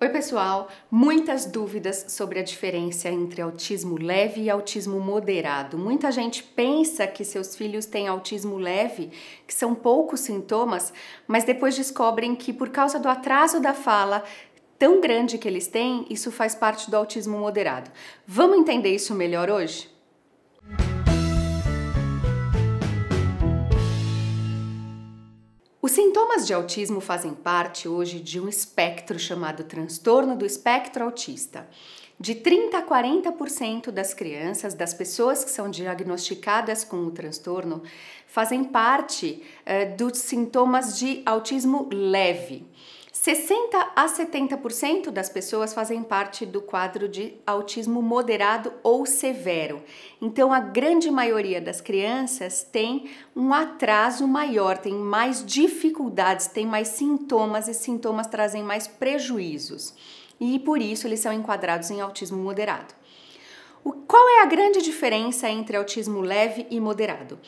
Oi, pessoal! Muitas dúvidas sobre a diferença entre autismo leve e autismo moderado. Muita gente pensa que seus filhos têm autismo leve, que são poucos sintomas, mas depois descobrem que, por causa do atraso da fala, tão grande que eles têm, isso faz parte do autismo moderado. Vamos entender isso melhor hoje? Música Os sintomas de autismo fazem parte hoje de um espectro chamado transtorno do espectro autista. De 30 a 40% das crianças, das pessoas que são diagnosticadas com o transtorno, fazem parte eh, dos sintomas de autismo leve. 60 a 70% das pessoas fazem parte do quadro de autismo moderado ou severo. Então, a grande maioria das crianças tem um atraso maior, tem mais dificuldades, tem mais sintomas e sintomas trazem mais prejuízos. E por isso eles são enquadrados em autismo moderado. O, qual é a grande diferença entre autismo leve e moderado?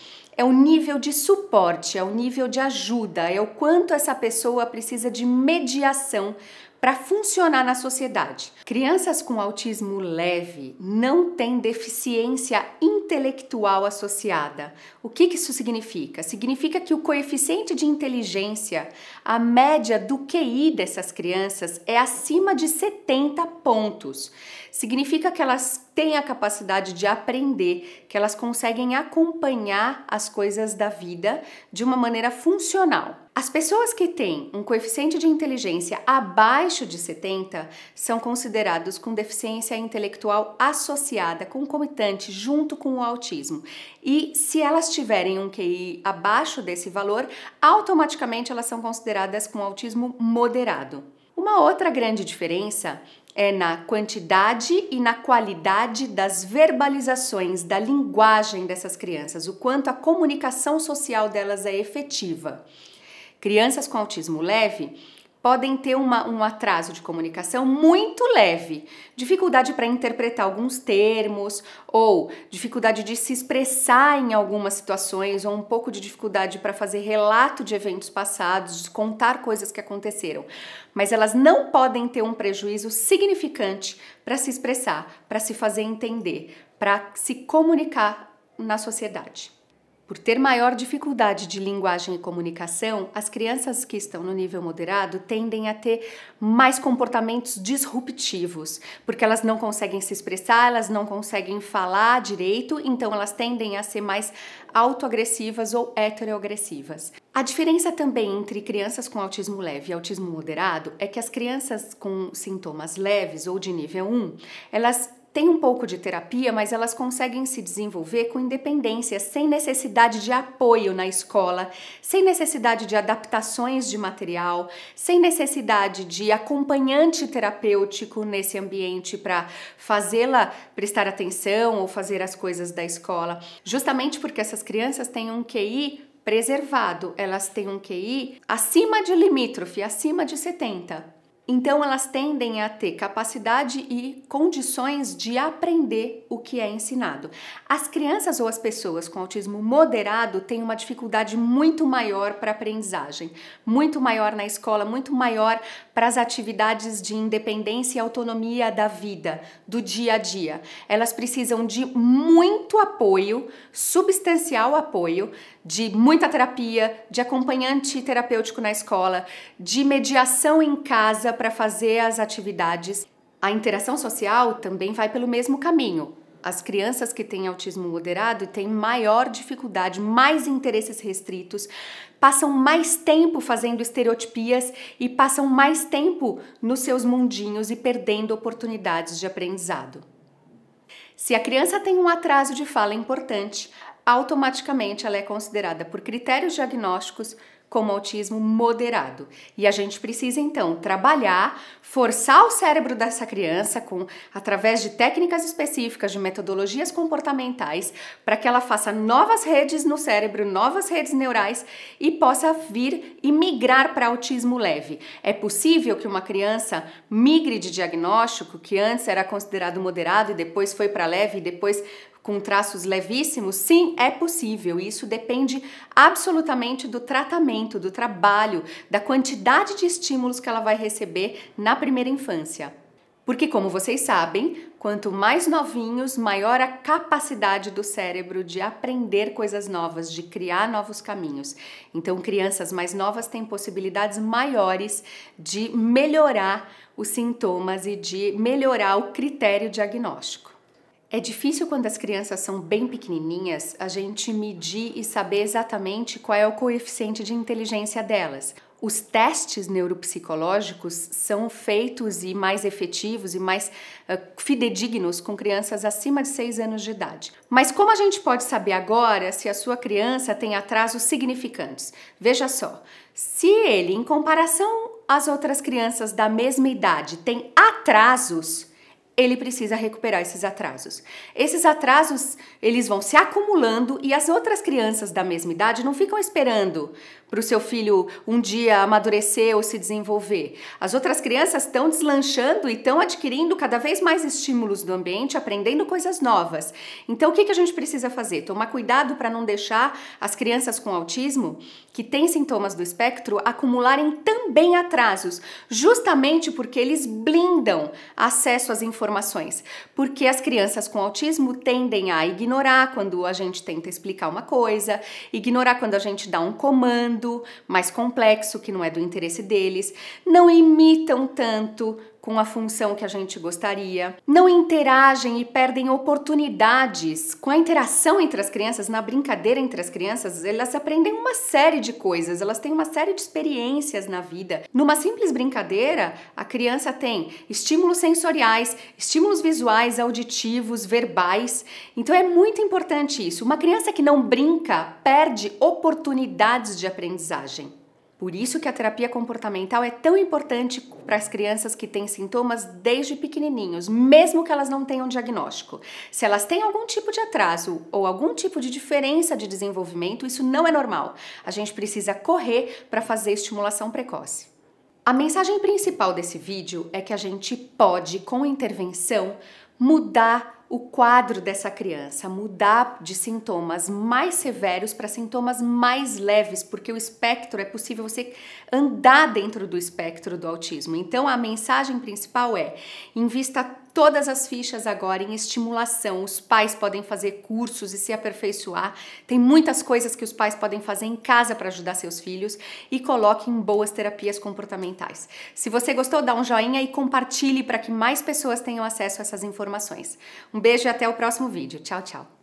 é o nível de suporte, é o nível de ajuda, é o quanto essa pessoa precisa de mediação para funcionar na sociedade. Crianças com autismo leve não têm deficiência intelectual associada. O que, isso significa? Significa que o coeficiente de inteligência, a média do QI dessas crianças é acima de 70 pontos. Significa que elas têm a capacidade de aprender, que elas conseguem acompanhar as coisas da vida de uma maneira funcional. As pessoas que têm um coeficiente de inteligência abaixo de 70 são considerados com deficiência intelectual associada concomitante junto com o autismo. E se elas tiverem um QI abaixo desse valor, automaticamente elas são consideradas com autismo moderado. Uma outra grande diferença é na quantidade e na qualidade das verbalizações, da linguagem dessas crianças, o quanto a comunicação social delas é efetiva. Crianças com autismo leve podem ter uma, um atraso de comunicação muito leve, dificuldade para interpretar alguns termos ou dificuldade de se expressar em algumas situações ou um pouco de dificuldade para fazer relato de eventos passados, de contar coisas que aconteceram. Mas elas não podem ter um prejuízo significante para se expressar, para se fazer entender, para se comunicar na sociedade. Por ter maior dificuldade de linguagem e comunicação, as crianças que estão no nível moderado tendem a ter mais comportamentos disruptivos, porque elas não conseguem se expressar, elas não conseguem falar direito, então elas tendem a ser mais autoagressivas ou heteroagressivas. A diferença também entre crianças com autismo leve e autismo moderado é que as crianças com sintomas leves ou de nível 1, elas têm um pouco de terapia, mas elas conseguem se desenvolver com independência, sem necessidade de apoio na escola, sem necessidade de adaptações de material, sem necessidade de acompanhante terapêutico nesse ambiente para fazê-la prestar atenção ou fazer as coisas da escola. Justamente porque essas crianças têm um QI preservado, elas têm um QI acima de limítrofe, acima de 70. Então, elas tendem a ter capacidade e condições de aprender o que é ensinado. As crianças ou as pessoas com autismo moderado têm uma dificuldade muito maior para aprendizagem, muito maior na escola, muito maior para as atividades de independência e autonomia da vida, do dia a dia. Elas precisam de muito apoio, substancial apoio, de muita terapia, de acompanhante terapêutico na escola, de mediação em casa para fazer as atividades. A interação social também vai pelo mesmo caminho. As crianças que têm autismo moderado têm maior dificuldade, mais interesses restritos, passam mais tempo fazendo estereotipias e passam mais tempo nos seus mundinhos e perdendo oportunidades de aprendizado. Se a criança tem um atraso de fala importante, automaticamente ela é considerada por critérios diagnósticos como autismo moderado. E a gente precisa então trabalhar, forçar o cérebro dessa criança com através de técnicas específicas, de metodologias comportamentais, para que ela faça novas redes no cérebro, novas redes neurais e possa vir e migrar para autismo leve. É possível que uma criança migre de diagnóstico que antes era considerado moderado e depois foi para leve e depois com traços levíssimos? Sim, é possível. Isso depende absolutamente do tratamento, do trabalho, da quantidade de estímulos que ela vai receber na primeira infância. Porque, como vocês sabem, quanto mais novinhos, maior a capacidade do cérebro de aprender coisas novas, de criar novos caminhos. Então, crianças mais novas têm possibilidades maiores de melhorar os sintomas e de melhorar o critério diagnóstico. É difícil quando as crianças são bem pequenininhas a gente medir e saber exatamente qual é o coeficiente de inteligência delas. Os testes neuropsicológicos são feitos e mais efetivos e mais uh, fidedignos com crianças acima de 6 anos de idade. Mas como a gente pode saber agora se a sua criança tem atrasos significantes? Veja só, se ele, em comparação às outras crianças da mesma idade, tem atrasos, ele precisa recuperar esses atrasos. Esses atrasos, eles vão se acumulando e as outras crianças da mesma idade não ficam esperando para o seu filho um dia amadurecer ou se desenvolver. As outras crianças estão deslanchando e estão adquirindo cada vez mais estímulos do ambiente, aprendendo coisas novas. Então, o que, que a gente precisa fazer? Tomar cuidado para não deixar as crianças com autismo, que têm sintomas do espectro, acumularem também atrasos, justamente porque eles blindam acesso às informações informações, porque as crianças com autismo tendem a ignorar quando a gente tenta explicar uma coisa, ignorar quando a gente dá um comando mais complexo que não é do interesse deles, não imitam tanto com a função que a gente gostaria, não interagem e perdem oportunidades. Com a interação entre as crianças, na brincadeira entre as crianças, elas aprendem uma série de coisas, elas têm uma série de experiências na vida. Numa simples brincadeira, a criança tem estímulos sensoriais, estímulos visuais, auditivos, verbais. Então é muito importante isso. Uma criança que não brinca perde oportunidades de aprendizagem. Por isso que a terapia comportamental é tão importante para as crianças que têm sintomas desde pequenininhos, mesmo que elas não tenham diagnóstico. Se elas têm algum tipo de atraso ou algum tipo de diferença de desenvolvimento, isso não é normal. A gente precisa correr para fazer estimulação precoce. A mensagem principal desse vídeo é que a gente pode, com intervenção, mudar o quadro dessa criança, mudar de sintomas mais severos para sintomas mais leves, porque o espectro é possível você andar dentro do espectro do autismo. Então a mensagem principal é: invista todas as fichas agora em estimulação. Os pais podem fazer cursos e se aperfeiçoar. Tem muitas coisas que os pais podem fazer em casa para ajudar seus filhos e coloque em boas terapias comportamentais. Se você gostou, dá um joinha e compartilhe para que mais pessoas tenham acesso a essas informações. Um beijo e até o próximo vídeo. Tchau, tchau.